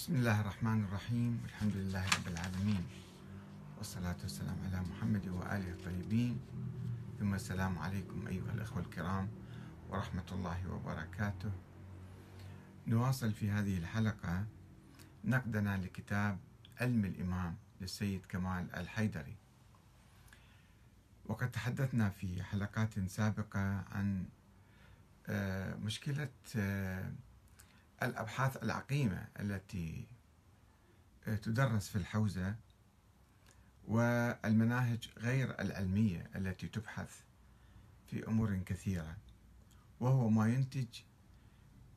بسم الله الرحمن الرحيم والحمد لله رب العالمين والصلاة والسلام على محمد وآله الطيبين ثم السلام عليكم أيها الأخوة الكرام ورحمة الله وبركاته نواصل في هذه الحلقة نقدنا لكتاب علم الإمام للسيد كمال الحيدري وقد تحدثنا في حلقات سابقة عن آه، مشكلة آه، الأبحاث العقيمة التي آه، تدرس في الحوزة والمناهج غير العلمية التي تبحث في أمور كثيرة وهو ما ينتج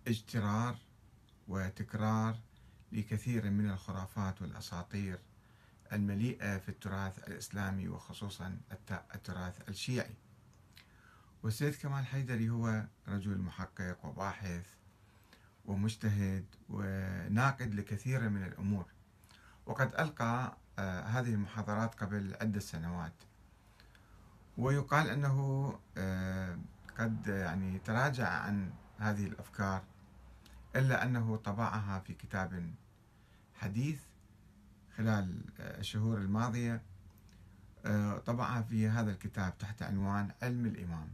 اجترار وتكرار لكثير من الخرافات والأساطير المليئة في التراث الإسلامي وخصوصا التراث الشيعي والسيد كمال حيدري هو رجل محقق وباحث ومجتهد وناقد لكثير من الأمور وقد ألقى آه، هذه المحاضرات قبل عدة سنوات ويقال أنه آه، قد يعني تراجع عن هذه الأفكار إلا أنه طبعها في كتاب حديث خلال آه، الشهور الماضية طبعها في هذا الكتاب تحت عنوان علم الإمام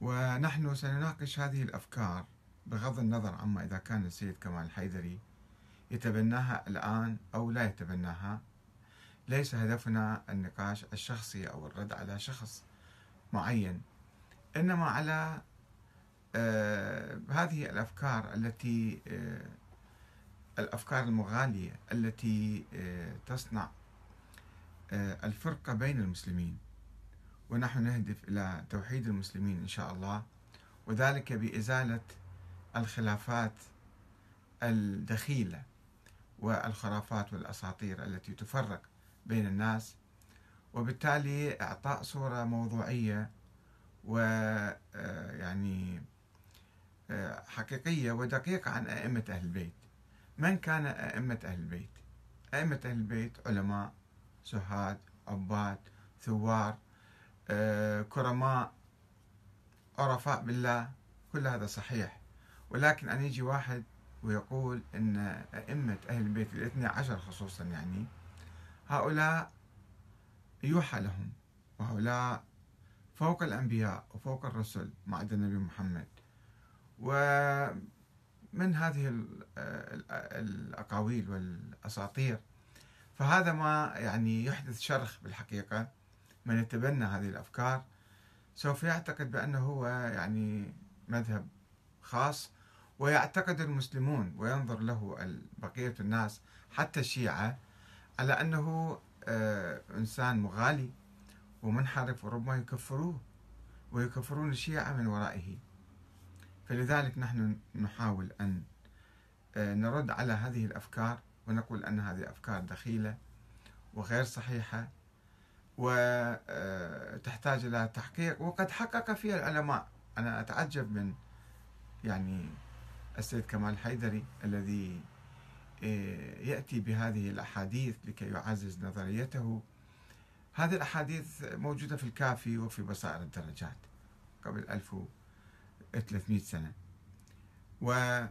ونحن سنناقش هذه الأفكار بغض النظر عما إذا كان السيد كمال الحيدري يتبناها الآن أو لا يتبناها ليس هدفنا النقاش الشخصي أو الرد على شخص معين إنما على آه هذه الأفكار التي آه الأفكار المغالية التي آه تصنع آه، الفرقة بين المسلمين ونحن نهدف إلى توحيد المسلمين إن شاء الله وذلك بإزالة الخلافات الدخيلة والخرافات والأساطير التي تفرق بين الناس وبالتالي إعطاء صورة موضوعية ويعني آه، آه، حقيقية ودقيقة عن أئمة أهل البيت من كان أئمة أهل البيت؟ أئمة أهل البيت علماء سهاد عباد ثوار آه، كرماء عرفاء بالله كل هذا صحيح ولكن أن يجي واحد ويقول أن أئمة أهل البيت الاثنى عشر خصوصا يعني هؤلاء يوحى لهم وهؤلاء فوق الأنبياء وفوق الرسل ما عدا النبي محمد ومن هذه الأقاويل والأساطير فهذا ما يعني يحدث شرخ بالحقيقة من يتبنى هذه الأفكار سوف يعتقد بأنه هو يعني مذهب خاص ويعتقد المسلمون وينظر له بقية الناس حتى الشيعة على أنه آه، إنسان مغالي ومنحرف وربما يكفروه ويكفرون الشيعة من ورائه فلذلك نحن نحاول أن آه، نرد على هذه الأفكار ونقول أن هذه أفكار دخيلة وغير صحيحة وتحتاج آه، إلى تحقيق وقد حقق فيها العلماء أنا أتعجب من يعني السيد كمال حيدري الذي آه، يأتي بهذه الأحاديث لكي يعزز نظريته هذه الأحاديث موجودة في الكافي وفي بصائر الدرجات قبل 1300 سنة وعلماء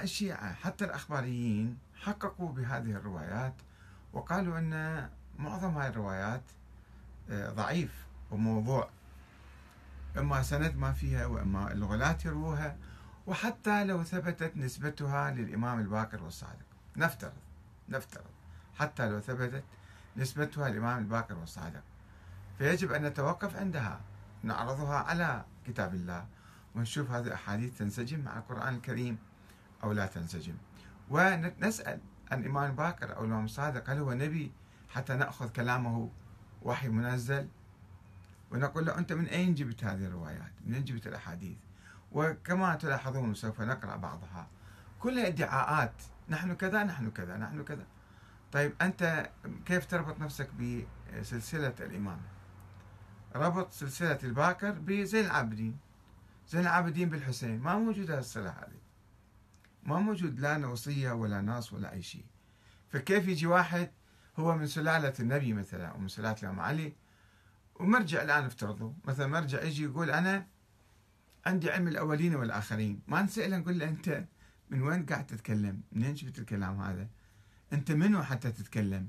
آه، الشيعة حتى الأخباريين حققوا بهذه الروايات وقالوا أن معظم هذه الروايات آه، ضعيف وموضوع إما سند ما فيها وإما الغلات يروها وحتى لو ثبتت نسبتها للإمام الباقر والصادق نفترض نفترض حتى لو ثبتت نسبتها للإمام الباقر والصادق فيجب أن نتوقف عندها نعرضها على كتاب الله ونشوف هذه الأحاديث تنسجم مع القرآن الكريم أو لا تنسجم ونسأل عن الإمام الباقر أو الإمام الصادق هل هو نبي حتى نأخذ كلامه وحي منزل ونقول له أنت من أين جبت هذه الروايات من أين جبت الأحاديث وكما تلاحظون سوف نقرأ بعضها كلها ادعاءات نحن كذا نحن كذا نحن كذا طيب أنت كيف تربط نفسك بسلسلة الإمام ربط سلسلة الباكر بزين العابدين زين العابدين بالحسين ما موجود هالصلة هذه ما موجود لا نوصية ولا ناس ولا أي شيء فكيف يجي واحد هو من سلالة النبي مثلا ومن سلالة الإمام علي ومرجع الآن افترضوا مثلا مرجع يجي يقول أنا عندي علم الأولين والآخرين ما نسأله نقول له أنت من وين قاعد تتكلم منين جبت الكلام هذا أنت منو حتى تتكلم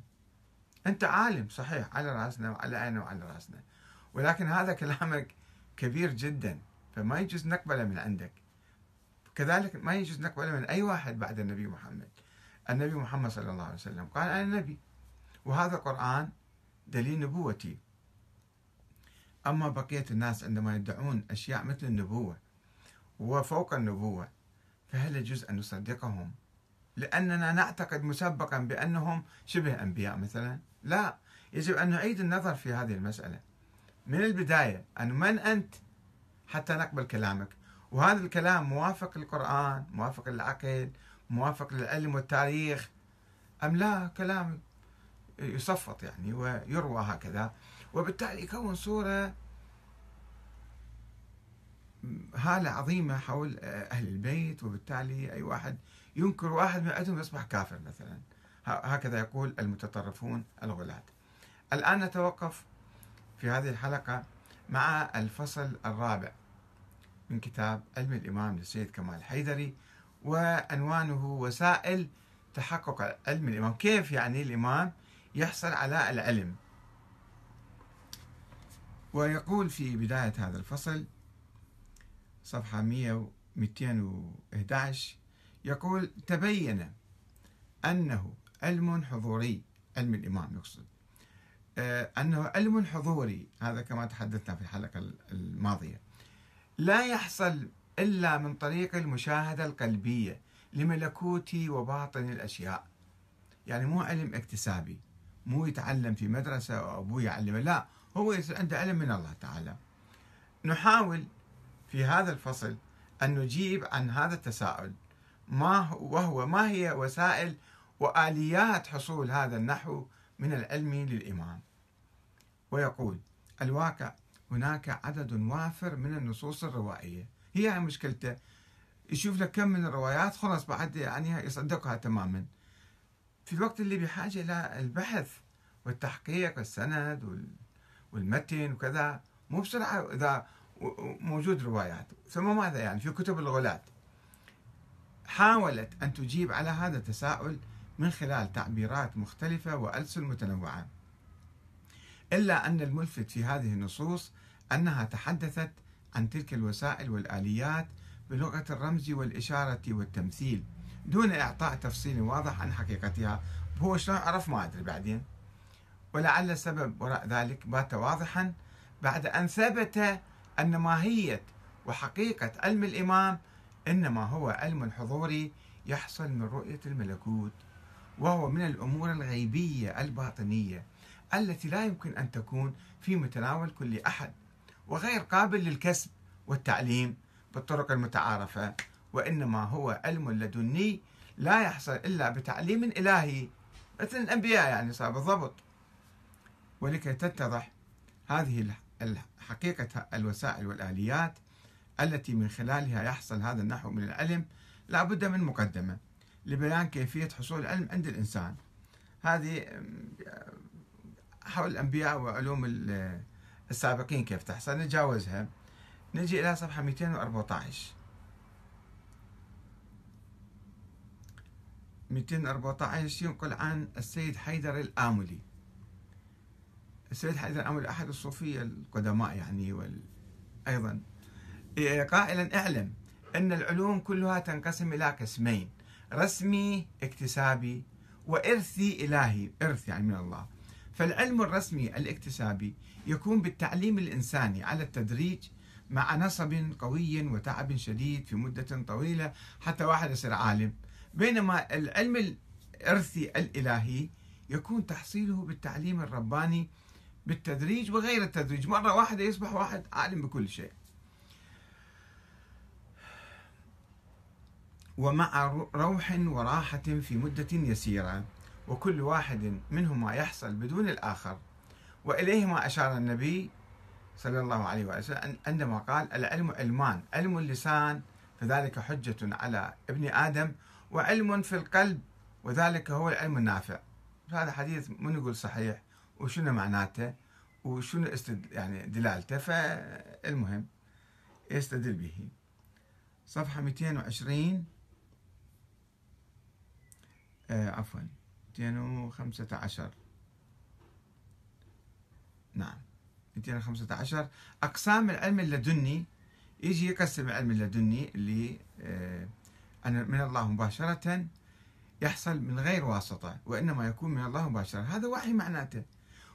أنت عالم صحيح على رأسنا وعلى عيننا وعلى رأسنا ولكن هذا كلامك كبير جدا فما يجوز نقبله من عندك كذلك ما يجوز نقبله من أي واحد بعد النبي محمد النبي محمد صلى الله عليه وسلم قال أنا نبي وهذا القرآن دليل نبوتي أما بقية الناس عندما يدعون أشياء مثل النبوة وفوق النبوة فهل يجوز أن نصدقهم لأننا نعتقد مسبقا بأنهم شبه أنبياء مثلا لا يجب أن نعيد النظر في هذه المسألة من البداية أن من أنت حتى نقبل كلامك وهذا الكلام موافق للقرآن موافق للعقل موافق للعلم والتاريخ أم لا كلام يصفط يعني ويروى هكذا وبالتالي يكون صورة هالة عظيمة حول أهل البيت وبالتالي أي واحد ينكر واحد من عندهم يصبح كافر مثلا هكذا يقول المتطرفون الغلاة الآن نتوقف في هذه الحلقة مع الفصل الرابع من كتاب علم الإمام للسيد كمال حيدري وعنوانه وسائل تحقق علم الإمام كيف يعني الإمام يحصل على العلم ويقول في بداية هذا الفصل صفحة 211 يقول تبين أنه علم حضوري علم الإمام يقصد آه، أنه علم حضوري هذا كما تحدثنا في الحلقة الماضية لا يحصل إلا من طريق المشاهدة القلبية لملكوت وباطن الأشياء يعني مو علم اكتسابي مو يتعلم في مدرسة أو أبوه يعلمه لا هو عنده علم من الله تعالى نحاول في هذا الفصل أن نجيب عن هذا التساؤل ما هو وهو ما هي وسائل وآليات حصول هذا النحو من العلم للإمام ويقول الواقع هناك عدد وافر من النصوص الروائية هي مشكلته يشوف لك كم من الروايات خلاص بعد يعني يصدقها تماما في الوقت اللي بحاجة إلى البحث والتحقيق والسند وال... والمتن وكذا مو بسرعة إذا موجود روايات ثم ماذا يعني في كتب الغلاة حاولت أن تجيب على هذا التساؤل من خلال تعبيرات مختلفة وألسن متنوعة إلا أن الملفت في هذه النصوص أنها تحدثت عن تلك الوسائل والآليات بلغة الرمز والإشارة والتمثيل دون إعطاء تفصيل واضح عن حقيقتها هو شلون عرف ما أدري بعدين ولعل السبب وراء ذلك بات واضحا بعد أن ثبت أن ماهية وحقيقة علم الإمام إنما هو علم حضوري يحصل من رؤية الملكوت وهو من الأمور الغيبية الباطنية التي لا يمكن أن تكون في متناول كل أحد وغير قابل للكسب والتعليم بالطرق المتعارفة وإنما هو علم لدني لا يحصل إلا بتعليم إلهي مثل الأنبياء يعني صار بالضبط ولكي تتضح هذه حقيقة الوسائل والآليات التي من خلالها يحصل هذا النحو من العلم لا بد من مقدمة لبيان كيفية حصول العلم عند الإنسان هذه حول الأنبياء وعلوم السابقين كيف تحصل نتجاوزها نجي إلى صفحة 214 214 ينقل عن السيد حيدر الآملي السيد حيدر الأمل أحد الصوفية القدماء يعني وال... أيضا إيه، قائلا اعلم أن العلوم كلها تنقسم إلى قسمين رسمي اكتسابي وإرثي إلهي إرث يعني من الله فالعلم الرسمي الاكتسابي يكون بالتعليم الإنساني على التدريج مع نصب قوي وتعب شديد في مدة طويلة حتى واحد يصير عالم بينما العلم الإرثي الإلهي يكون تحصيله بالتعليم الرباني بالتدريج وغير التدريج مرة واحدة يصبح واحد عالم بكل شيء ومع روح وراحة في مدة يسيرة وكل واحد منهما يحصل بدون الآخر وإليهما أشار النبي صلى الله عليه وسلم عندما قال العلم علمان علم اللسان فذلك حجة على ابن آدم وعلم في القلب وذلك هو العلم النافع هذا حديث من يقول صحيح وشنو معناته وشنو استد يعني دلالته فالمهم يستدل به صفحة 220 آه عفوا 215 نعم 215 أقسام العلم اللدني يجي يقسم العلم اللدني اللي آه من الله مباشرة يحصل من غير واسطة وإنما يكون من الله مباشرة هذا وحي معناته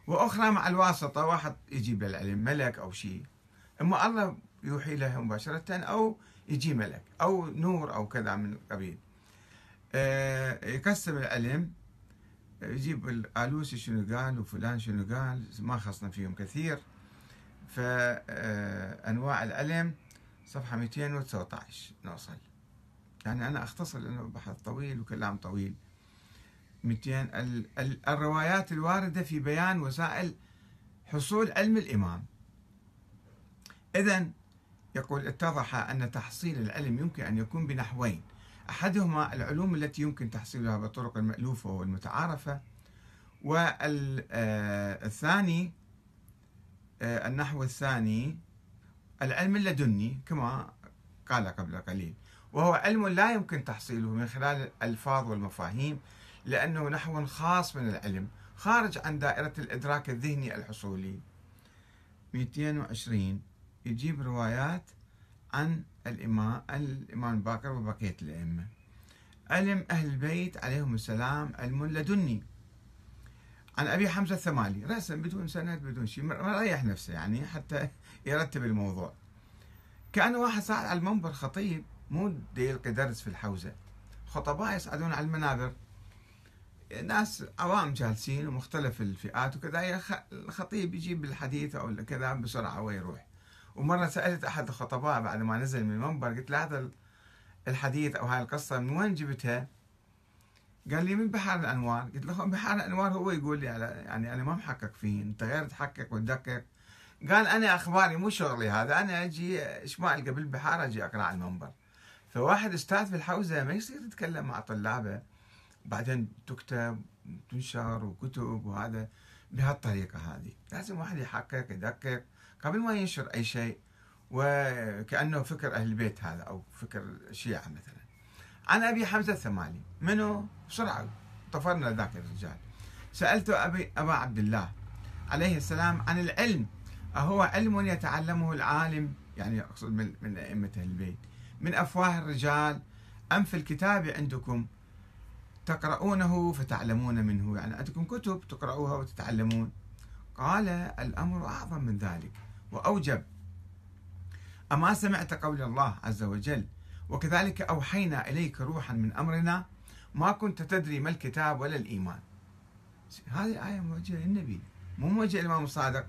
واخرى مع الواسطه واحد يجيب للعلم ملك او شيء اما الله يوحي له مباشره او يجي ملك او نور او كذا من القبيل آه، يكسب العلم يجيب الالوسي شنو قال وفلان شنو قال ما خصنا فيهم كثير فانواع آه، العلم صفحه 219 نوصل يعني انا اختصر لانه بحث طويل وكلام طويل 200 الروايات الواردة في بيان وسائل حصول علم الإمام إذا يقول اتضح أن تحصيل العلم يمكن أن يكون بنحوين أحدهما العلوم التي يمكن تحصيلها بالطرق المألوفة والمتعارفة والثاني آه، آه، النحو الثاني العلم اللدني كما قال قبل قليل وهو علم لا يمكن تحصيله من خلال الألفاظ والمفاهيم لأنه نحو خاص من العلم خارج عن دائرة الإدراك الذهني الحصولي 220 يجيب روايات عن الإمام الإمام باكر وبقية الأئمة علم أهل البيت عليهم السلام علم لدني عن أبي حمزة الثمالي رأسا بدون سند بدون شيء مريح نفسه يعني حتى يرتب الموضوع كان واحد صعد على المنبر خطيب مو يلقي درس في الحوزة خطباء يصعدون على المنابر ناس عوام جالسين ومختلف الفئات وكذا الخطيب يجيب الحديث او كذا بسرعه ويروح ومره سالت احد الخطباء بعد ما نزل من المنبر قلت له هذا الحديث او هاي القصه من وين جبتها؟ قال لي من بحار الانوار قلت له بحار الانوار هو يقول لي على يعني انا ما محقق فيه انت غير تحقق وتدقق قال انا اخباري مو شغلي هذا انا اجي اشمع قبل بحار اجي اقرا على المنبر فواحد استاذ في الحوزه ما يصير يتكلم مع طلابه بعدين تكتب تنشر وكتب وهذا بهالطريقة هذه لازم واحد يحقق يدقق قبل ما ينشر أي شيء وكأنه فكر أهل البيت هذا أو فكر الشيعة مثلا عن أبي حمزة الثمالي منو بسرعة طفرنا ذاك الرجال سألت أبي أبا عبد الله عليه السلام عن العلم أهو علم يتعلمه العالم يعني أقصد من, من أئمة البيت من أفواه الرجال أم في الكتاب عندكم تقرؤونه فتعلمون منه يعني عندكم كتب تقرؤوها وتتعلمون قال الأمر أعظم من ذلك وأوجب أما سمعت قول الله عز وجل وكذلك أوحينا إليك روحا من أمرنا ما كنت تدري ما الكتاب ولا الإيمان هذه آية موجهة للنبي مو موجهة للإمام الصادق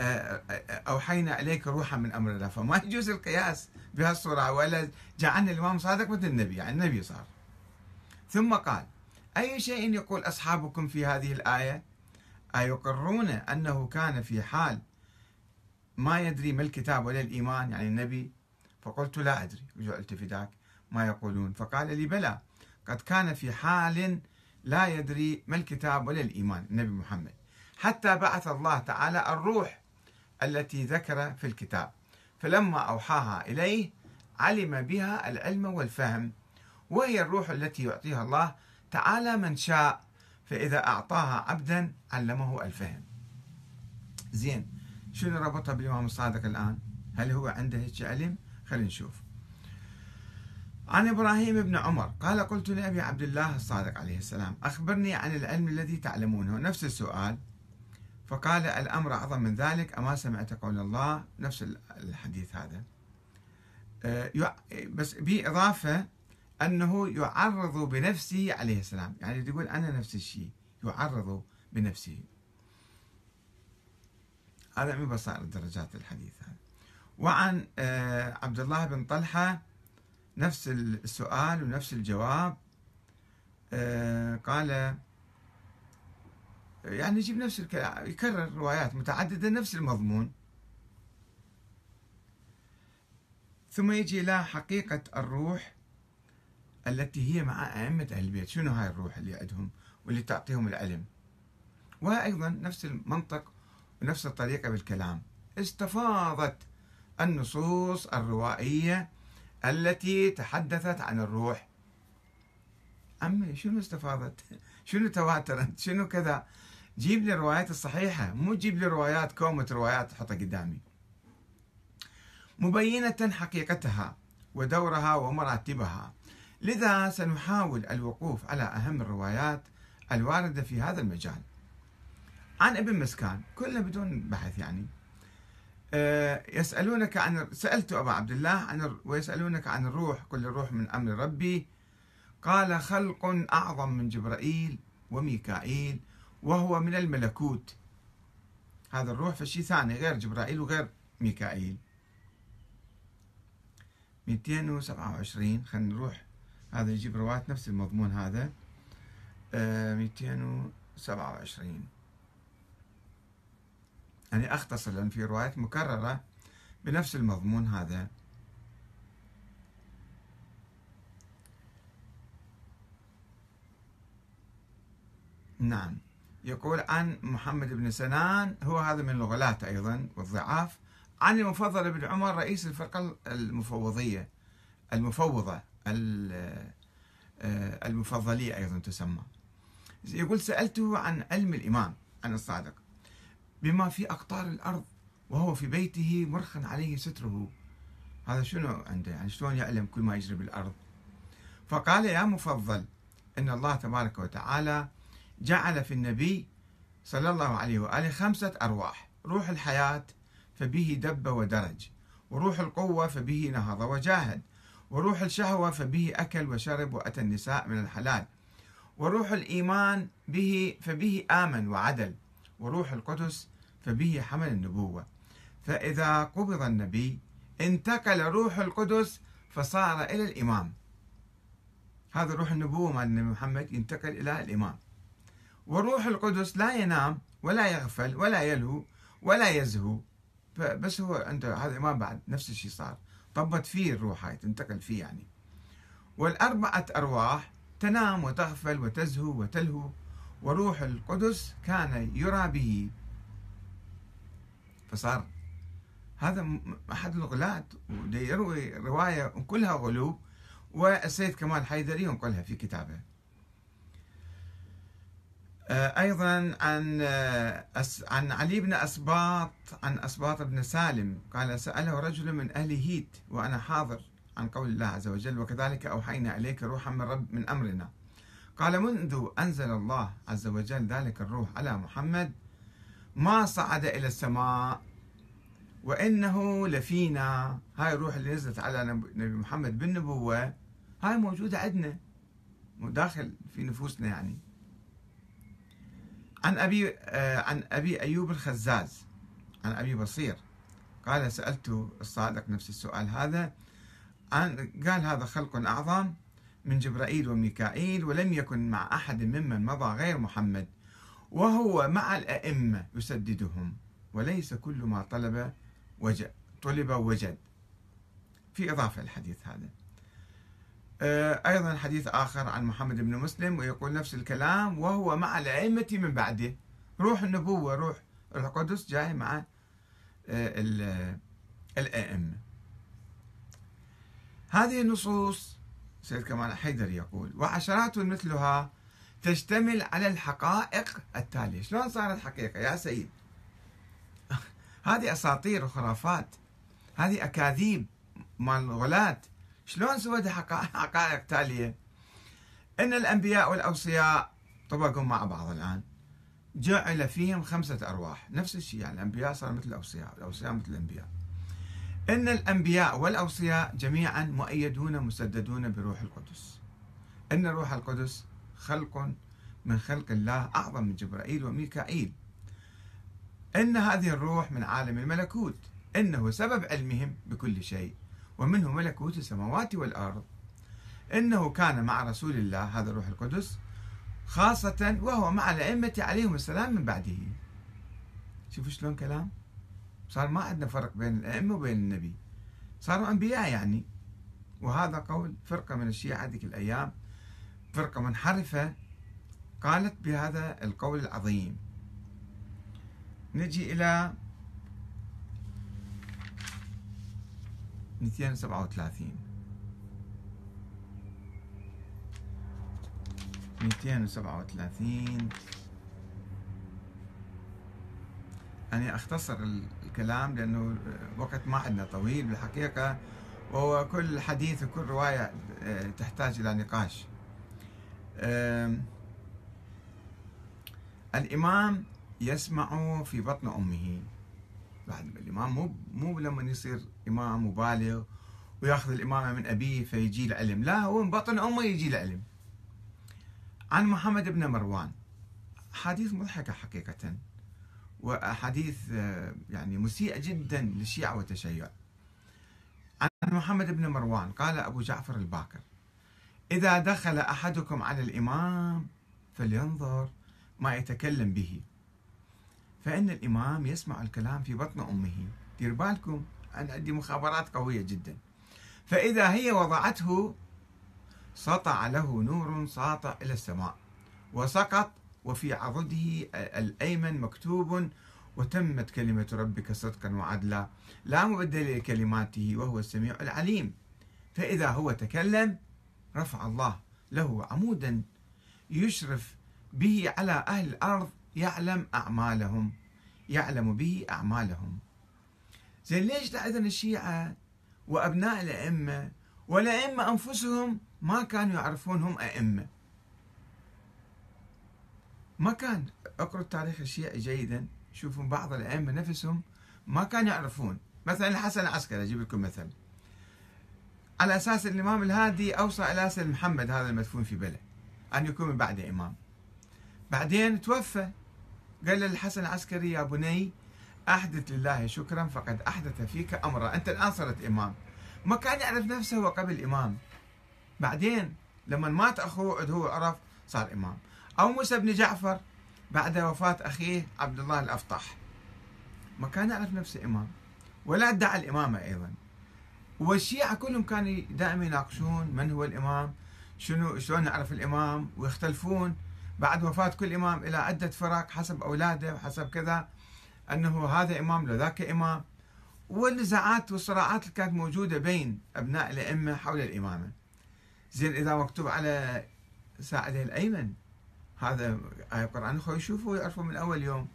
آه، آه، أوحينا إليك روحا من أمرنا فما يجوز القياس بهالصورة ولا جعلنا الإمام الصادق مثل النبي يعني النبي صار ثم قال أي شيء يقول أصحابكم في هذه الآية أيقرون أنه كان في حال ما يدري ما الكتاب ولا الإيمان يعني النبي فقلت لا أدري جعلت فداك ما يقولون فقال لي بلى قد كان في حال لا يدري ما الكتاب ولا الإيمان النبي محمد حتى بعث الله تعالى الروح التي ذكر في الكتاب فلما أوحاها إليه علم بها العلم والفهم وهي الروح التي يعطيها الله تعالى من شاء فإذا أعطاها عبدا علمه الفهم زين شنو ربطها بالإمام الصادق الآن هل هو عنده هيك علم خلينا نشوف عن ابراهيم بن عمر قال قلت لابي عبد الله الصادق عليه السلام اخبرني عن العلم الذي تعلمونه نفس السؤال فقال الامر اعظم من ذلك اما سمعت قول الله نفس الحديث هذا آه، بس باضافه أنه يعرض بنفسه عليه السلام يعني تقول أنا نفس الشيء يعرض بنفسه هذا من بصائر الدرجات الحديث هذا وعن آه، عبد الله بن طلحة نفس السؤال ونفس الجواب آه، قال يعني يجيب نفس الكلام يكرر روايات متعددة نفس المضمون ثم يجي إلى حقيقة الروح التي هي مع أئمة أهل البيت شنو هاي الروح اللي عندهم واللي تعطيهم العلم وأيضا نفس المنطق ونفس الطريقة بالكلام استفاضت النصوص الروائية التي تحدثت عن الروح عمي شنو استفاضت شنو تواترت شنو كذا جيب لي الروايات الصحيحة مو جيب لي روايات كومة روايات تحطها قدامي مبينة حقيقتها ودورها ومراتبها لذا سنحاول الوقوف على أهم الروايات الواردة في هذا المجال عن ابن مسكان كلنا بدون بحث يعني آه، يسألونك عن سألت أبا عبد الله عن ويسألونك عن الروح كل الروح من أمر ربي قال خلق أعظم من جبرائيل وميكائيل وهو من الملكوت هذا الروح فشي ثاني غير جبرائيل وغير ميكائيل 227 خلينا نروح هذا يجيب رواية نفس المضمون هذا 227 آه، يعني أختصر لأن في روايات مكررة بنفس المضمون هذا نعم يقول عن محمد بن سنان هو هذا من الغلاة أيضا والضعاف عن المفضل بن عمر رئيس الفرقة المفوضية المفوضة آه، المفضلية أيضا تسمى يقول سألته عن علم الإمام عن الصادق بما في أقطار الأرض وهو في بيته مرخ عليه ستره هذا شنو عنده يعني شلون يعلم كل ما يجري بالأرض فقال يا مفضل إن الله تبارك وتعالى جعل في النبي صلى الله عليه وآله خمسة أرواح روح الحياة فبه دب ودرج وروح القوة فبه نهض وجاهد وروح الشهوة فبه أكل وشرب وأتى النساء من الحلال وروح الإيمان به فبه آمن وعدل وروح القدس فبه حمل النبوة فإذا قبض النبي انتقل روح القدس فصار إلى الإمام هذا روح النبوة مال النبي محمد ينتقل إلى الإمام وروح القدس لا ينام ولا يغفل ولا يلهو ولا يزهو فبس هو انت هذا ما بعد نفس الشيء صار طبت فيه الروح هاي تنتقل فيه يعني والاربعه ارواح تنام وتغفل وتزهو وتلهو وروح القدس كان يرى به فصار هذا احد الغلات ودي يروي روايه كلها غلو والسيد كمال حيدري ينقلها في كتابه آه، أيضا عن آه، عن علي بن أسباط عن أسباط بن سالم قال سأله رجل من أهل هيت وأنا حاضر عن قول الله عز وجل وكذلك أوحينا إليك روحا من رب من أمرنا قال منذ أنزل الله عز وجل ذلك الروح على محمد ما صعد إلى السماء وإنه لفينا هاي الروح اللي نزلت على نبي محمد بالنبوة هاي موجودة عندنا داخل في نفوسنا يعني عن أبي آه، عن أبي أيوب الخزاز عن أبي بصير قال سألت الصادق نفس السؤال هذا عن قال هذا خلق أعظم من جبرائيل وميكائيل ولم يكن مع أحد ممن مضى غير محمد وهو مع الأئمة يسددهم وليس كل ما طلب وجد طلب وجد في إضافة الحديث هذا آه، أيضا حديث آخر عن محمد بن مسلم ويقول نفس الكلام وهو مع الأئمة من بعده روح النبوة روح القدس جاي مع آه، الأئمة هذه النصوص سيد كمال حيدر يقول وعشرات مثلها تشتمل على الحقائق التالية شلون صارت حقيقة يا سيد هذه أساطير وخرافات هذه أكاذيب مال الغلاة شلون سويت حقائق تالية أن الأنبياء والأوصياء طبقهم مع بعض الآن جعل فيهم خمسة أرواح نفس الشيء يعني الأنبياء صار مثل الأوصياء الأوصياء مثل الأنبياء إن الأنبياء والأوصياء جميعا مؤيدون مسددون بروح القدس إن روح القدس خلق من خلق الله أعظم من جبرائيل وميكائيل إن هذه الروح من عالم الملكوت إنه سبب علمهم بكل شيء ومنه ملكوت السماوات والأرض إنه كان مع رسول الله هذا الروح القدس خاصة وهو مع الأئمة عليهم السلام من بعده شوفوا شلون كلام صار ما عندنا فرق بين الأئمة وبين النبي صاروا أنبياء يعني وهذا قول فرقة من الشيعة ذيك الأيام فرقة منحرفة قالت بهذا القول العظيم نجي إلى 237 237 أنا اختصر الكلام لانه الوقت ما عندنا طويل بالحقيقه وهو كل حديث وكل روايه آه، تحتاج الى نقاش الامام يسمع في بطن امه بعد الإمام مو مو لما يصير إمام وبالغ وياخذ الإمامة من أبيه فيجي العلم لا هو من بطن أمه يجي العلم عن محمد بن مروان حديث مضحكة حقيقة وأحاديث آه، يعني مسيئة جدا للشيعة والتشيع عن محمد بن مروان قال أبو جعفر الباكر إذا دخل أحدكم على الإمام فلينظر ما يتكلم به فإن الإمام يسمع الكلام في بطن أمه دير بالكم أنا عندي مخابرات قوية جدا فإذا هي وضعته سطع له نور ساطع إلى السماء وسقط وفي عضده الأيمن مكتوب وتمت كلمة ربك صدقا وعدلا لا مبدل لكلماته وهو السميع العليم فإذا هو تكلم رفع الله له عمودا يشرف به على أهل الأرض يعلم أعمالهم يعلم به أعمالهم زين ليش لأذن الشيعة وأبناء الأئمة والأئمة أنفسهم ما كانوا يعرفونهم أئمة ما كان اقرأ التاريخ الشيعي جيدا شوفوا بعض الأئمة نفسهم ما كانوا يعرفون مثلا الحسن العسكري أجيب لكم مثل على أساس الإمام الهادي أوصى إلى محمد هذا المدفون في بلد أن يكون بعده إمام بعدين توفى قال للحسن العسكري يا بني أحدث لله شكرا فقد أحدث فيك أمرا أنت الآن صرت إمام ما كان يعرف نفسه هو قبل إمام بعدين لما مات أخوه هو عرف صار إمام أو موسى بن جعفر بعد وفاة أخيه عبد الله الأفطح ما كان يعرف نفسه إمام ولا ادعى الإمامة أيضا والشيعة كلهم كانوا دائما يناقشون من هو الإمام شنو شلون نعرف الإمام ويختلفون بعد وفاة كل إمام إلى عدة فرق حسب أولاده وحسب كذا أنه هذا إمام لو ذاك إمام والنزاعات والصراعات اللي كانت موجودة بين أبناء الأئمة حول الإمامة زين إذا مكتوب على ساعده الأيمن هذا آية القرآن أخوي يشوفوا يعرفوا من أول يوم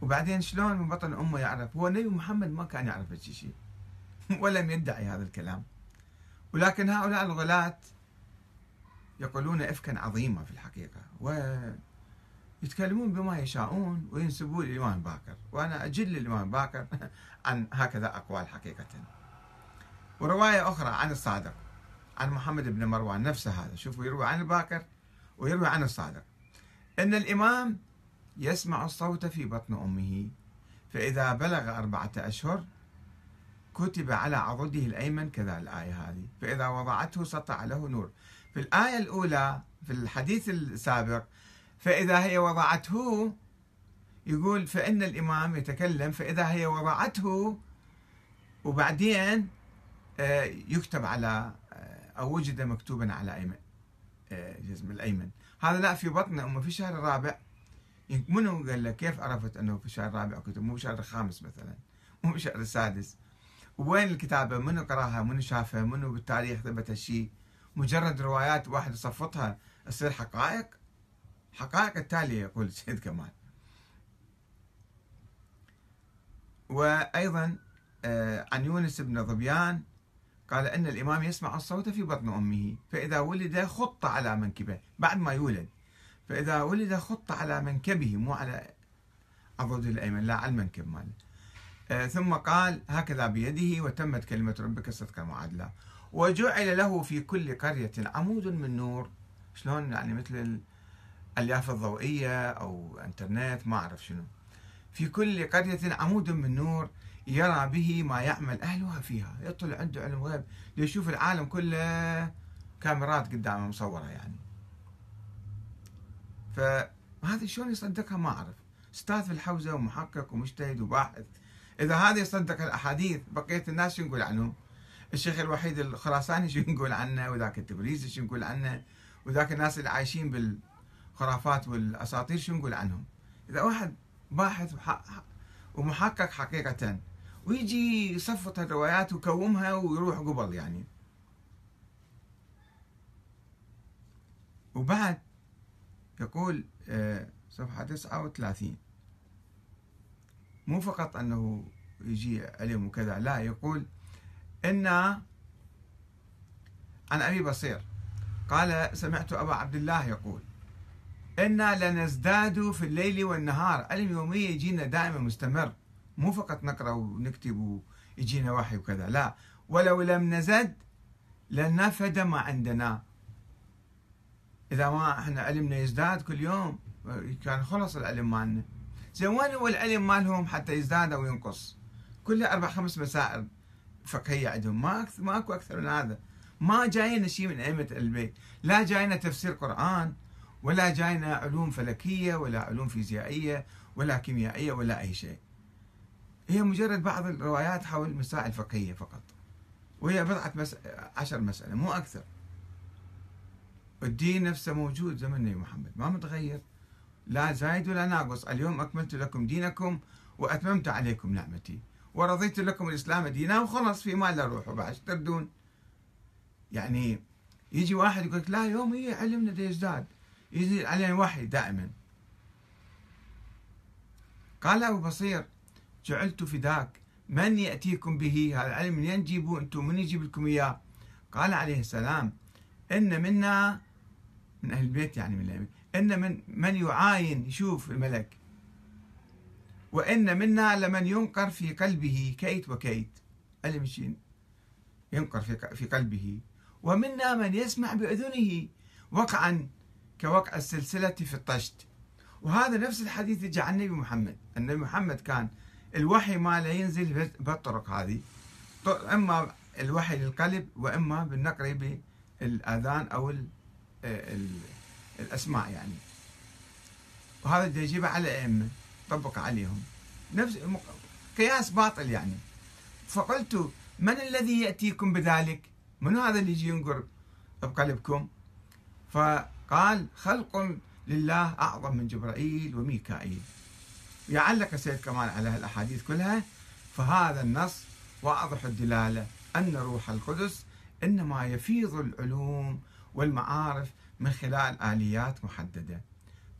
وبعدين شلون من بطن أمه يعرف هو النبي محمد ما كان يعرف هالشيء شيء ولم يدعي هذا الكلام ولكن هؤلاء الغلاة يقولون إفكا عظيمة في الحقيقة ويتكلمون بما يشاءون وينسبون الإمام باكر وأنا أجل الإمام باكر عن هكذا أقوال حقيقة ورواية أخرى عن الصادق عن محمد بن مروان نفسه هذا شوفوا يروي عن الباكر ويروي عن الصادق أن الإمام يسمع الصوت في بطن أمه فإذا بلغ أربعة أشهر كتب على عضده الأيمن كذا الآية هذه فإذا وضعته سطع له نور في الآية الأولى في الحديث السابق فإذا هي وضعته يقول فإن الإمام يتكلم فإذا هي وضعته وبعدين آه، يكتب على آه، أو وجد مكتوبا على أيمن آه، جزم الأيمن هذا لا في بطنه أما في الشهر الرابع منو قال له كيف عرفت أنه في الشهر الرابع كتب مو بالشهر الخامس مثلا مو بالشهر السادس وين الكتابة منو قراها منو شافها منو بالتاريخ ثبت هالشيء مجرد روايات واحد يصفطها تصير حقائق حقائق التالية يقول سيد كمال وأيضا آه، عن يونس بن ظبيان قال أن الإمام يسمع الصوت في بطن أمه فإذا ولد خط على منكبه بعد ما يولد فإذا ولد خط على منكبه مو على عضده الأيمن لا على المنكب ماله آه، ثم قال هكذا بيده وتمت كلمة ربك صدقا وعدلا وجعل له في كل قرية عمود من نور شلون يعني مثل الالياف الضوئيه او انترنت ما اعرف شنو في كل قريه عمود من نور يرى به ما يعمل اهلها فيها يطلع عنده علم غيب يشوف العالم كله كاميرات قدامه مصوره يعني فهذا شلون يصدقها ما اعرف استاذ في الحوزه ومحقق ومجتهد وباحث اذا هذا يصدق الاحاديث بقيه الناس شو نقول عنهم؟ الشيخ الوحيد الخراساني شو نقول عنه وذاك التبريزي شو نقول عنه وذاك الناس اللي عايشين بالخرافات والاساطير شو نقول عنهم؟ اذا واحد باحث ومحقق حقيقه ويجي يصفط الروايات ويكومها ويروح قبل يعني وبعد يقول آه، صفحة 39 مو فقط أنه يجي علم وكذا لا يقول إن عن أبي بصير قال سمعت أبا عبد الله يقول إنا لنزداد في الليل والنهار علم يومية يجينا دائما مستمر مو فقط نقرأ ونكتب ويجينا وحي وكذا لا ولو لم نزد لنفد ما عندنا إذا ما إحنا علمنا يزداد كل يوم كان خلص العلم مالنا زين وين هو العلم مالهم حتى يزداد أو ينقص كل أربع خمس مسائل فقهية عندهم ما أكثر ما أكو أكثر من هذا ما جاينا شيء من ائمه البيت لا جاينا تفسير قران ولا جاينا علوم فلكيه ولا علوم فيزيائيه ولا كيميائيه ولا اي شيء هي مجرد بعض الروايات حول مسائل فقهيه فقط وهي بضعه مس... عشر مساله مو اكثر الدين نفسه موجود زمن النبي محمد ما متغير لا زايد ولا ناقص اليوم أكملت لكم دينكم وأتممت عليكم نعمتي ورضيت لكم الإسلام دينا وخلص في مال روحوا بعد تردون يعني يجي واحد يقول لك لا هي علمنا دا يزداد يزيد علينا وحي دائما قال أبو بصير جعلت فداك من يأتيكم به هذا العلم من ينجيبه أنتم من يجيب لكم إياه قال عليه السلام إن منا من أهل البيت يعني من البيت إن من من يعاين يشوف الملك وإن منا لمن ينقر في قلبه كيت وكيت علم ينقر في قلبه ومنا من يسمع بأذنه وقعا كوقع السلسلة في الطشت وهذا نفس الحديث جاء عن النبي محمد النبي محمد كان الوحي ما لا ينزل بالطرق هذه إما الوحي للقلب وإما بالنقر بالآذان أو آه، الأسماء يعني وهذا يجيب يجيبه على الأئمة طبق عليهم نفس قياس باطل يعني فقلت من الذي يأتيكم بذلك منو هذا اللي يجي ينقر بقلبكم فقال خلق لله أعظم من جبرائيل وميكائيل يعلق السيد كمال على الأحاديث كلها فهذا النص واضح الدلالة أن روح القدس إنما يفيض العلوم والمعارف من خلال آليات محددة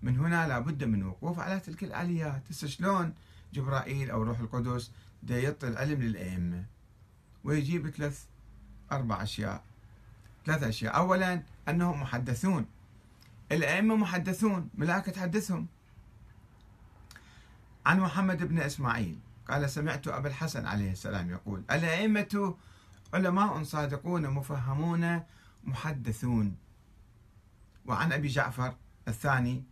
من هنا لابد من وقوف على تلك الآليات شلون جبرائيل أو روح القدس دا يعطي العلم للأئمة ويجيب ثلاث أربع أشياء ثلاث أشياء أولا أنهم محدثون الأئمة محدثون ملائكة تحدثهم عن محمد بن إسماعيل قال سمعت أبا الحسن عليه السلام يقول الأئمة علماء صادقون مفهمون محدثون وعن أبي جعفر الثاني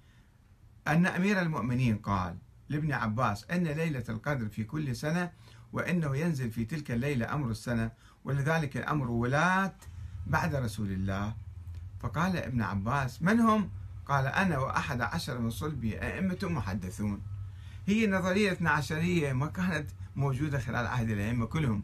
أن أمير المؤمنين قال لابن عباس أن ليلة القدر في كل سنة وأنه ينزل في تلك الليلة أمر السنة ولذلك الأمر ولاة بعد رسول الله فقال ابن عباس من هم؟ قال أنا وأحد عشر من صلبي أئمة محدثون هي نظرية اثنا عشرية ما كانت موجودة خلال عهد الأئمة كلهم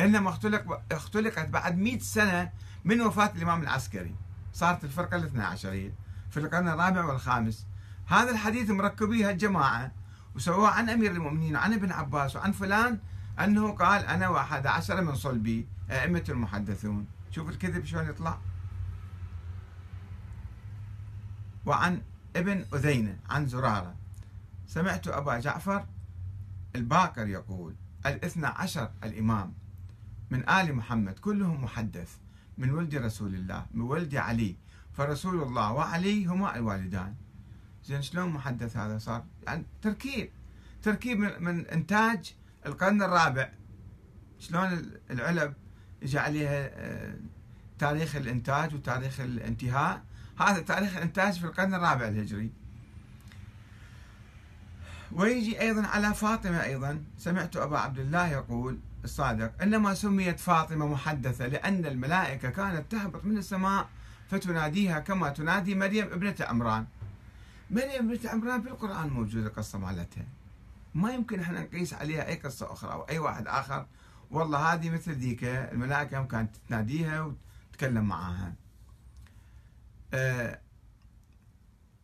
إنما اختلق اختلقت بعد مئة سنة من وفاة الإمام العسكري صارت الفرقة الاثنى عشرية في القرن الرابع والخامس هذا الحديث مركبيه الجماعة وسووه عن أمير المؤمنين وعن ابن عباس وعن فلان أنه قال أنا وأحد عشر من صلبي أئمة المحدثون شوف الكذب شلون يطلع وعن ابن أذينة عن زرارة سمعت أبا جعفر الباقر يقول الاثنى عشر الإمام من آل محمد كلهم محدث من ولد رسول الله من ولد علي فرسول الله وعلي هما الوالدان زين شلون محدث هذا صار يعني تركيب تركيب من, من إنتاج القرن الرابع شلون العلب اجى عليها آه، تاريخ الانتاج وتاريخ الانتهاء هذا تاريخ الانتاج في القرن الرابع الهجري ويجي ايضا على فاطمه ايضا سمعت ابا عبد الله يقول الصادق انما سميت فاطمه محدثه لان الملائكه كانت تهبط من السماء فتناديها كما تنادي مريم ابنه عمران مريم ابنه عمران بالقران موجوده قصه مالتها ما يمكن احنا نقيس عليها اي قصه اخرى او اي واحد اخر والله هذه مثل ذيك الملائكه كانت تناديها وتتكلم معاها أه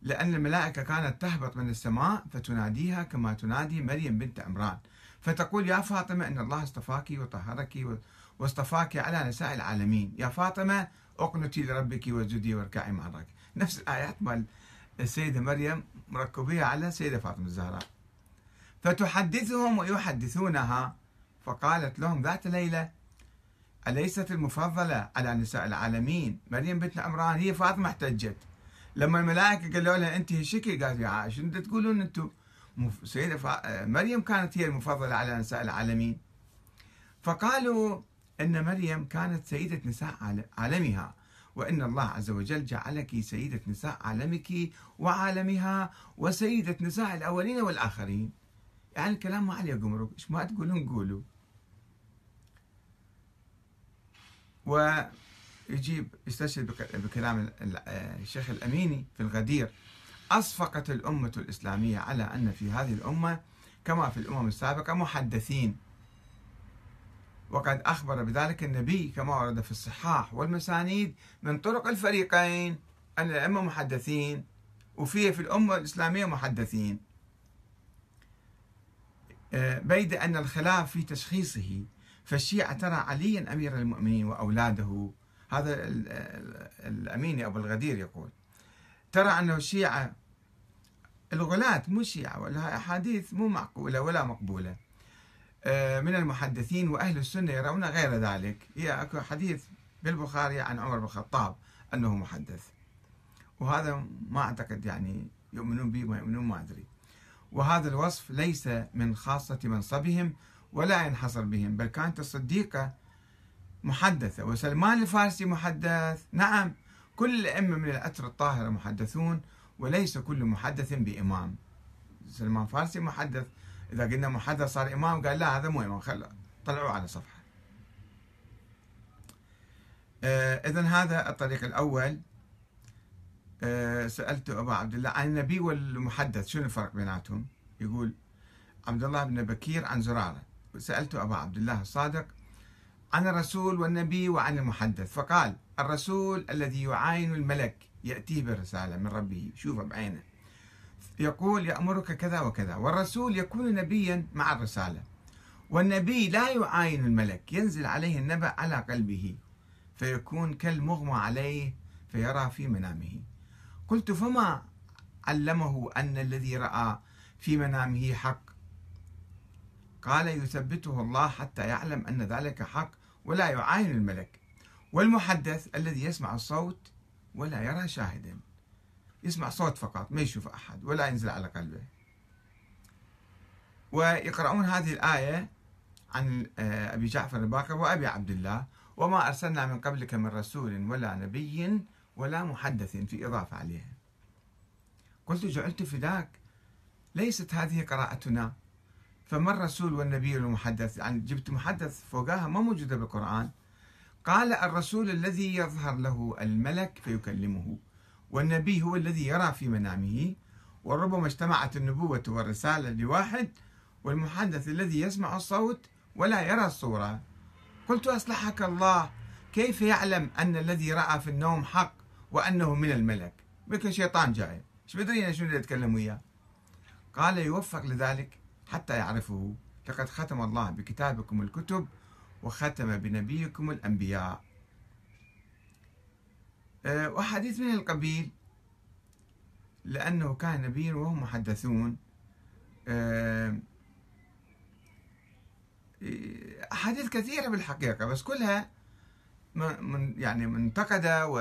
لأن الملائكة كانت تهبط من السماء فتناديها كما تنادي مريم بنت عمران فتقول يا فاطمة إن الله اصطفاك وطهرك واصطفاك على نساء العالمين يا فاطمة اقنتي لربك وجدي واركعي مع نفس الآيات مال السيدة مريم مركبيها على السيدة فاطمة الزهراء فتحدثهم ويحدثونها فقالت لهم ذات ليلة أليست المفضلة على نساء العالمين مريم بنت عمران هي فاطمة احتجت لما الملائكة قالوا لها أنت شكي قالت يا عائشة أنت تقولون أنتم سيدة آه، مريم كانت هي المفضلة على نساء العالمين فقالوا أن مريم كانت سيدة نساء عالمها وإن الله عز وجل جعلك سيدة نساء عالمك وعالمها وسيدة نساء الأولين والآخرين يعني الكلام ما عليه قمرك ايش ما تقولون قولوا ويجيب يستشهد بكلام الشيخ الأميني في الغدير أصفقت الأمة الإسلامية على أن في هذه الأمة كما في الأمم السابقة محدثين وقد أخبر بذلك النبي كما ورد في الصحاح والمسانيد من طرق الفريقين أن الأئمة محدثين وفي في الأمة الإسلامية محدثين آه، بيد أن الخلاف في تشخيصه فالشيعة ترى عليا أمير المؤمنين وأولاده هذا الأمين أبو الغدير يقول ترى أنه الشيعة الغلاة مو شيعة ولها أحاديث مو معقولة ولا مقبولة آه، من المحدثين وأهل السنة يرون غير ذلك هي أكو حديث بالبخاري عن عمر بن الخطاب أنه محدث وهذا ما أعتقد يعني يؤمنون به ما يؤمنون ما أدري وهذا الوصف ليس من خاصة منصبهم ولا ينحصر بهم بل كانت الصديقة محدثة وسلمان الفارسي محدث نعم كل الأئمة من الأتر الطاهرة محدثون وليس كل محدث بإمام سلمان فارسي محدث إذا قلنا محدث صار إمام قال لا هذا مو إمام خلا طلعوه على صفحة آه، إذا هذا الطريق الأول آه، سألت أبا عبد الله عن النبي والمحدث شنو الفرق بيناتهم يقول عبد الله بن بكير عن زرارة سألت أبا عبد الله الصادق عن الرسول والنبي وعن المحدث فقال الرسول الذي يعاين الملك يأتيه برسالة من ربه شوفه بعينه يقول يأمرك كذا وكذا والرسول يكون نبيا مع الرسالة والنبي لا يعاين الملك ينزل عليه النبأ على قلبه فيكون كالمغمى عليه فيرى في منامه قلت فما علمه أن الذي رأى في منامه حق قال يثبته الله حتى يعلم أن ذلك حق ولا يعاين الملك والمحدث الذي يسمع الصوت ولا يرى شاهدا يسمع صوت فقط ما يشوف أحد ولا ينزل على قلبه ويقرؤون هذه الآية عن آه، أبي جعفر الباقر وأبي عبد الله وما أرسلنا من قبلك من رسول ولا نبي ولا محدث في إضافة عليها قلت جعلت فداك ليست هذه قراءتنا فما الرسول والنبي المحدث يعني جبت محدث فوقها ما موجودة بالقرآن قال الرسول الذي يظهر له الملك فيكلمه والنبي هو الذي يرى في منامه وربما اجتمعت النبوة والرسالة لواحد والمحدث الذي يسمع الصوت ولا يرى الصورة قلت أصلحك الله كيف يعلم أن الذي رأى في النوم حق وأنه من الملك ملك شيطان جاي ايش بدري شنو يتكلم وياه قال يوفق لذلك حتى يعرفه لقد ختم الله بكتابكم الكتب وختم بنبيكم الأنبياء آه، وحديث من القبيل لأنه كان نبيا وهم محدثون آه، أحاديث كثيرة بالحقيقة بس كلها من يعني منتقدة و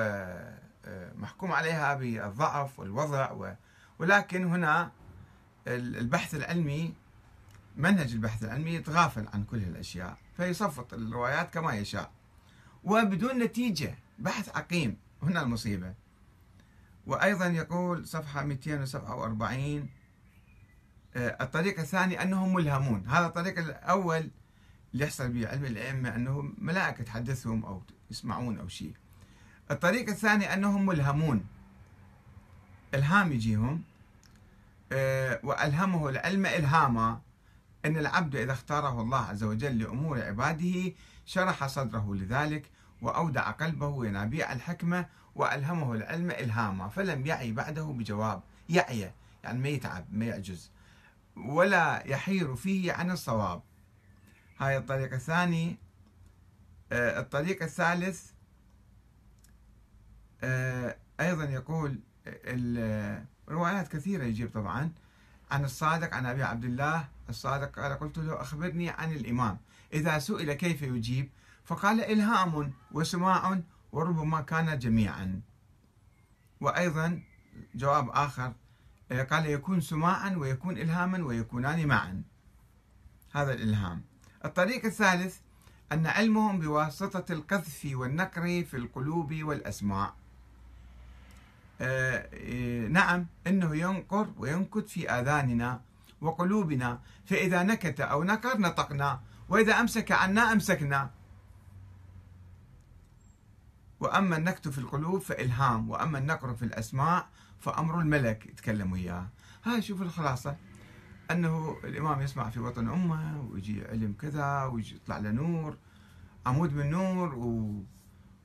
آه، محكوم عليها بالضعف والوضع ولكن هنا البحث العلمي منهج البحث العلمي يتغافل عن كل هالاشياء فيصفط الروايات كما يشاء وبدون نتيجه بحث عقيم هنا المصيبه وايضا يقول صفحه 247 الطريقة الثانية انهم ملهمون هذا الطريق الاول اللي يحصل به علم الائمه انه ملائكه تحدثهم او يسمعون او شيء الطريق الثاني أنهم ملهمون إلهام يجيهم آه، وألهمه العلم إلهاما أن العبد إذا اختاره الله عز وجل لأمور عباده شرح صدره لذلك وأودع قلبه ينابيع الحكمة وألهمه العلم إلهاما فلم يعي بعده بجواب يعي يعني ما يتعب ما يعجز ولا يحير فيه عن الصواب هاي الطريق الثاني آه، الطريق الثالث آه، أيضا يقول روايات كثيرة يجيب طبعا عن الصادق عن أبي عبد الله الصادق قال قلت له أخبرني عن الإمام إذا سئل كيف يجيب فقال إلهام وسماع وربما كان جميعا وأيضا جواب آخر آه، قال يكون سماعا ويكون إلهاما ويكونان معا هذا الإلهام الطريق الثالث أن علمهم بواسطة القذف والنقر في القلوب والأسماع آه، إيه، نعم إنه ينقر وينكت في آذاننا وقلوبنا فإذا نكت أو نكر نطقنا وإذا أمسك عنا أمسكنا وأما النكت في القلوب فإلهام وأما النقر في الاسماء فأمر الملك يتكلم وياه هاي شوف الخلاصة أنه الإمام يسمع في وطن أمه ويجي علم كذا ويجي يطلع له نور عمود من نور و...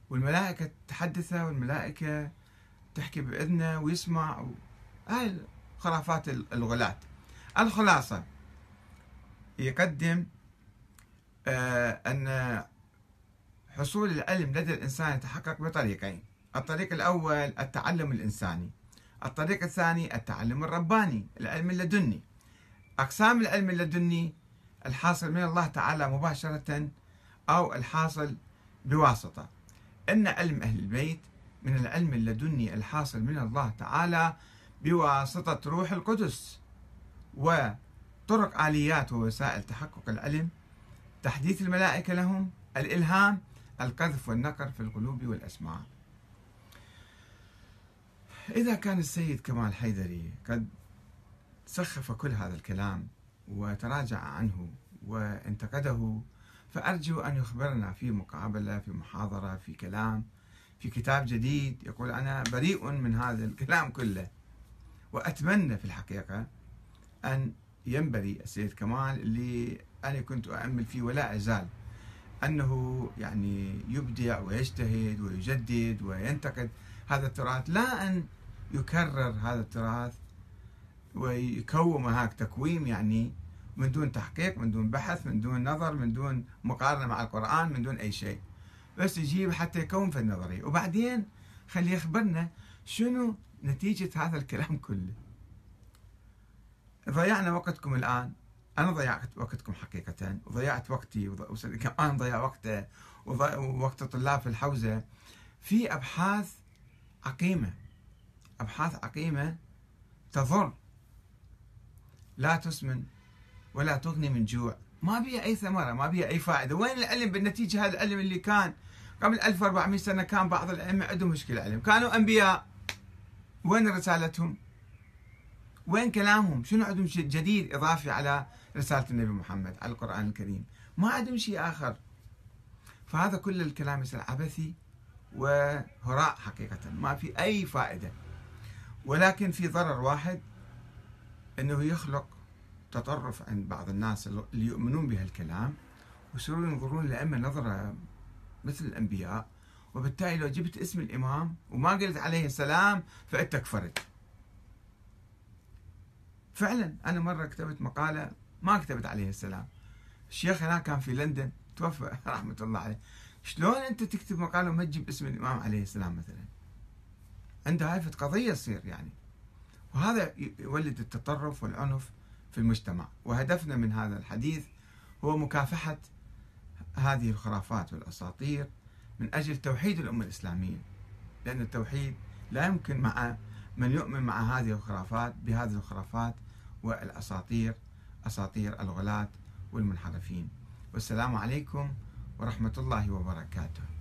والملائكة تحدثه والملائكة تحكي بإذنه ويسمع و... هاي خرافات الغلاة الخلاصة يقدم آه، أن حصول العلم لدى الإنسان يتحقق بطريقين الطريق الأول التعلم الإنساني الطريق الثاني التعلم الرباني العلم اللدني أقسام العلم اللدني الحاصل من الله تعالى مباشرة أو الحاصل بواسطة إن علم أهل البيت من العلم اللدني الحاصل من الله تعالى بواسطة روح القدس وطرق آليات ووسائل تحقق العلم تحديث الملائكة لهم الإلهام القذف والنقر في القلوب والأسماع إذا كان السيد كمال حيدري قد سخف كل هذا الكلام وتراجع عنه وانتقده فأرجو أن يخبرنا في مقابلة في محاضرة في كلام في كتاب جديد يقول أنا بريء من هذا الكلام كله وأتمنى في الحقيقة أن ينبري السيد كمال اللي أنا كنت أعمل فيه ولا أزال أنه يعني يبدع ويجتهد ويجدد وينتقد هذا التراث لا أن يكرر هذا التراث ويكوم هاك تكويم يعني من دون تحقيق من دون بحث من دون نظر من دون مقارنة مع القرآن من دون أي شيء بس يجيب حتى يكون في النظرية وبعدين خليه يخبرنا شنو نتيجة هذا الكلام كله ضيعنا وقتكم الآن أنا ضيعت وقتكم حقيقة وضيعت وقتي وكمان ضيع وقته ووقت الطلاب في الحوزة في أبحاث عقيمة أبحاث عقيمة تضر لا تسمن ولا تغني من جوع ما بيها أي ثمرة ما بيها أي فائدة وين العلم بالنتيجة هذا العلم اللي كان قبل 1400 سنة كان بعض الأئمة عندهم مشكلة عليهم كانوا أنبياء وين رسالتهم وين كلامهم شنو عندهم شيء جديد إضافي على رسالة النبي محمد على القرآن الكريم ما عندهم شيء آخر فهذا كل الكلام عبثي وهراء حقيقة ما في أي فائدة ولكن في ضرر واحد أنه يخلق تطرف عند بعض الناس اللي يؤمنون بهالكلام ويصيرون ينظرون للائمه نظرة مثل الأنبياء وبالتالي لو جبت اسم الإمام وما قلت عليه السلام فأنت كفرت فعلا أنا مرة كتبت مقالة ما كتبت عليه السلام الشيخ هناك كان في لندن توفى رحمة الله عليه شلون أنت تكتب مقالة وما تجيب اسم الإمام عليه السلام مثلا عنده هاي قضية تصير يعني وهذا يولد التطرف والعنف في المجتمع وهدفنا من هذا الحديث هو مكافحة هذه الخرافات والأساطير من أجل توحيد الأمة الإسلامية لأن التوحيد لا يمكن مع من يؤمن مع هذه الخرافات بهذه الخرافات والأساطير أساطير الغلاة والمنحرفين والسلام عليكم ورحمة الله وبركاته